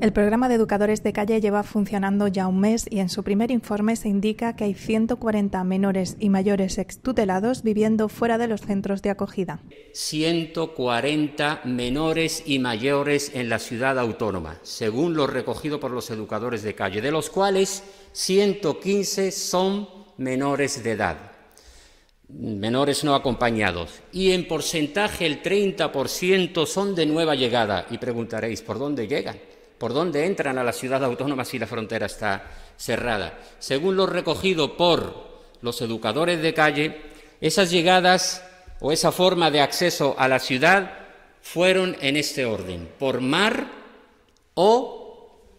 El programa de educadores de calle lleva funcionando ya un mes y en su primer informe se indica que hay 140 menores y mayores extutelados viviendo fuera de los centros de acogida. 140 menores y mayores en la ciudad autónoma, según lo recogido por los educadores de calle, de los cuales 115 son menores de edad menores no acompañados y en porcentaje el 30% son de nueva llegada y preguntaréis por dónde llegan por dónde entran a la ciudad autónoma si la frontera está cerrada. Según lo recogido por los educadores de calle, esas llegadas o esa forma de acceso a la ciudad fueron en este orden, por mar o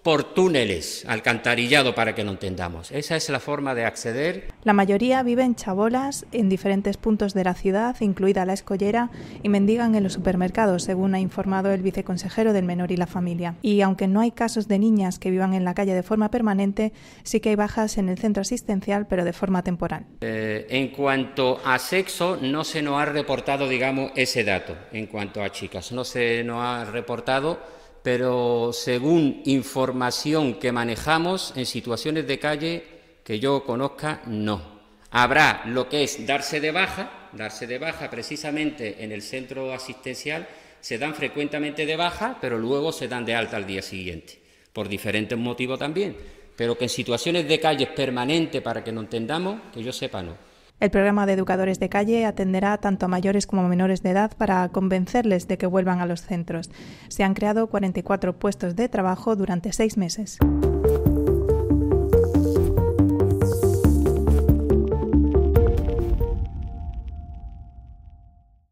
por túneles, alcantarillado para que no entendamos. Esa es la forma de acceder. La mayoría vive en chabolas en diferentes puntos de la ciudad, incluida la escollera, y mendigan en los supermercados, según ha informado el viceconsejero del menor y la familia. Y aunque no hay casos de niñas que vivan en la calle de forma permanente, sí que hay bajas en el centro asistencial, pero de forma temporal. Eh, en cuanto a sexo, no se nos ha reportado, digamos, ese dato. En cuanto a chicas, no se nos ha reportado pero según información que manejamos en situaciones de calle que yo conozca, no. Habrá lo que es darse de baja, darse de baja precisamente en el centro asistencial, se dan frecuentemente de baja, pero luego se dan de alta al día siguiente, por diferentes motivos también, pero que en situaciones de es permanente, para que no entendamos, que yo sepa no. El programa de educadores de calle atenderá tanto a mayores como a menores de edad para convencerles de que vuelvan a los centros. Se han creado 44 puestos de trabajo durante seis meses.